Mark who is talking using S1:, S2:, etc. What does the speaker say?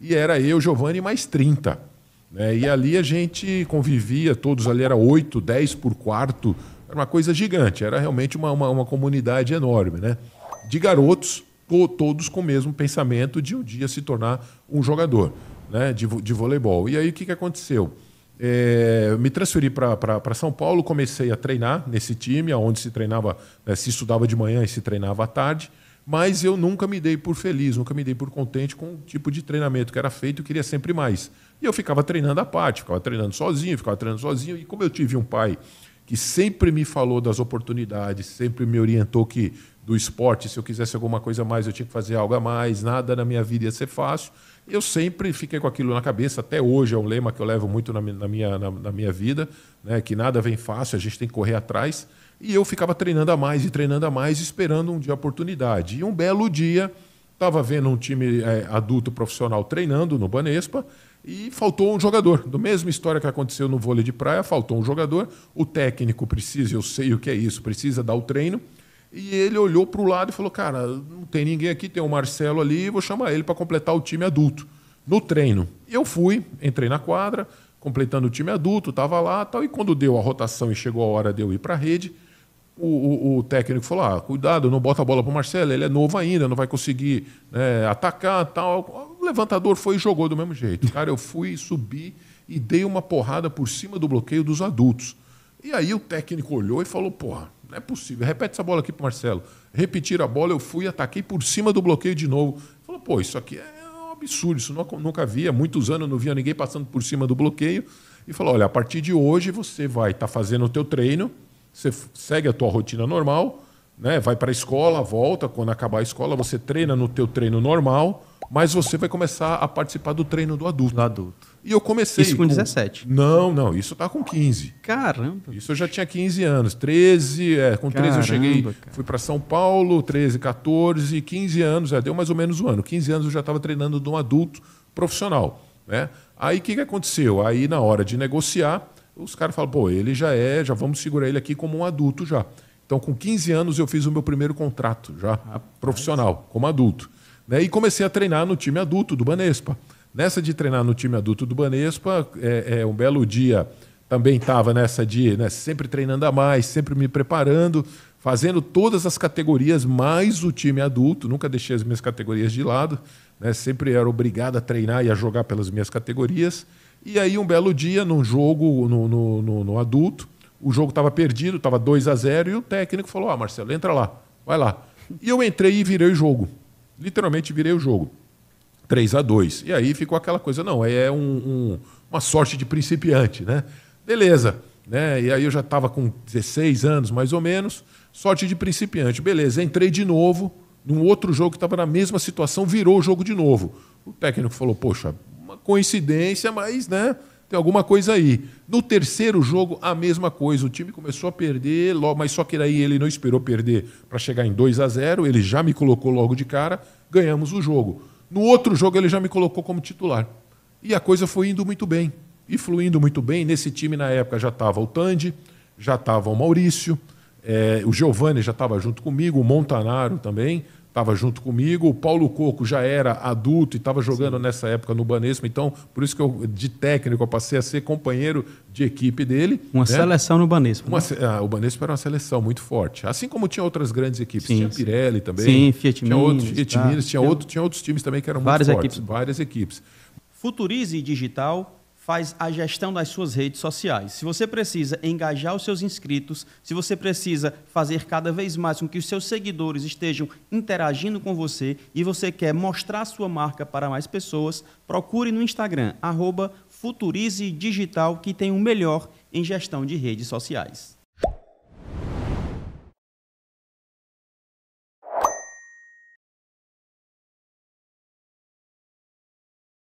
S1: e era eu, Giovanni, mais 30. Né? E ali a gente convivia, todos ali era 8, 10 por quarto, era uma coisa gigante, era realmente uma, uma, uma comunidade enorme, né? De garotos, to, todos com o mesmo pensamento de um dia se tornar um jogador né? de, de voleibol. E aí o que, que aconteceu? É, me transferi para São Paulo, comecei a treinar nesse time, onde se treinava, né, se estudava de manhã e se treinava à tarde mas eu nunca me dei por feliz, nunca me dei por contente com o tipo de treinamento que era feito, eu queria sempre mais. E eu ficava treinando à parte, ficava treinando sozinho, ficava treinando sozinho, e como eu tive um pai que sempre me falou das oportunidades, sempre me orientou que do esporte, se eu quisesse alguma coisa a mais, eu tinha que fazer algo a mais, nada na minha vida ia ser fácil. Eu sempre fiquei com aquilo na cabeça, até hoje é um lema que eu levo muito na, na minha, na, na, minha vida, né? que nada vem fácil, a gente tem que correr atrás. E eu ficava treinando a mais e treinando a mais, esperando um dia a oportunidade. E um belo dia, estava vendo um time é, adulto profissional treinando no Banespa, e faltou um jogador. Do mesma história que aconteceu no vôlei de praia, faltou um jogador. O técnico precisa, eu sei o que é isso, precisa dar o treino. E ele olhou para o lado e falou: Cara, não tem ninguém aqui, tem o Marcelo ali, vou chamar ele para completar o time adulto no treino. Eu fui, entrei na quadra, completando o time adulto, estava lá tal. E quando deu a rotação e chegou a hora de eu ir para a rede, o, o, o, técnico falou: ah, cuidado, não bota a bola para o Marcelo, ele é novo ainda, não vai conseguir né, atacar tal levantador foi e jogou do mesmo jeito. Cara, eu fui, subi e dei uma porrada por cima do bloqueio dos adultos. E aí o técnico olhou e falou: porra, não é possível, repete essa bola aqui pro Marcelo. Repetir a bola, eu fui, ataquei por cima do bloqueio de novo. Falou: pô, isso aqui é um absurdo, isso nunca havia, muitos anos não via ninguém passando por cima do bloqueio. E falou: olha, a partir de hoje você vai estar tá fazendo o teu treino, você segue a tua rotina normal, né? vai para a escola, volta, quando acabar a escola você treina no teu treino normal mas você vai começar a participar do treino do adulto. Do adulto. E eu comecei. Isso com, com... 17? Não, não, isso tá com 15. Caramba! Isso eu já tinha 15 anos. 13, é, com Caramba, 13 eu cheguei, cara. fui para São Paulo, 13, 14, 15 anos, já é, deu mais ou menos um ano. 15 anos eu já estava treinando de um adulto profissional. Né? Aí o que, que aconteceu? Aí na hora de negociar, os caras falam, pô, ele já é, já vamos segurar ele aqui como um adulto já. Então com 15 anos eu fiz o meu primeiro contrato já Rapaz. profissional, como adulto. Né? E comecei a treinar no time adulto do Banespa. Nessa de treinar no time adulto do Banespa, é, é um belo dia também estava nessa de né, sempre treinando a mais, sempre me preparando, fazendo todas as categorias, mais o time adulto, nunca deixei as minhas categorias de lado, né, sempre era obrigado a treinar e a jogar pelas minhas categorias. E aí, um belo dia, num jogo no, no, no, no adulto, o jogo estava perdido, estava 2 a 0 e o técnico falou: Ah, Marcelo, entra lá, vai lá. E eu entrei e virei o jogo literalmente virei o jogo. 3 a 2 E aí ficou aquela coisa, não, é um, um, uma sorte de principiante, né? Beleza, né? E aí eu já estava com 16 anos, mais ou menos, sorte de principiante. Beleza, entrei de novo num outro jogo que estava na mesma situação, virou o jogo de novo. O técnico falou, poxa, uma coincidência, mas, né? tem alguma coisa aí. No terceiro jogo, a mesma coisa. O time começou a perder, mas só que aí ele não esperou perder para chegar em 2 a 0 ele já me colocou logo de cara, ganhamos o jogo. No outro jogo, ele já me colocou como titular. E a coisa foi indo muito bem. E fluindo muito bem. Nesse time, na época, já estava o Tande, já estava o Maurício, é, o Giovanni já estava junto comigo, o Montanaro também estava junto comigo, o Paulo Coco já era adulto e estava jogando Sim. nessa época no Banespa, então por isso que eu, de técnico, eu passei a ser companheiro de equipe dele. Uma né? seleção no Banespa. Uma, né? ah, o Banespa era uma seleção muito forte, assim como tinha outras grandes equipes, Sim. tinha Pirelli também, Sim, Fiat tinha, Minas, outros, Fiat tá. Minas, tinha, outro, tinha outros times também que eram várias muito fortes, equipes. várias equipes. Futurize Digital faz a gestão das suas redes sociais. Se você precisa engajar os seus inscritos, se você precisa fazer cada vez mais com que os seus seguidores estejam interagindo com você e você quer mostrar sua marca para mais pessoas, procure no Instagram, @futurizedigital que tem o melhor em gestão de redes sociais.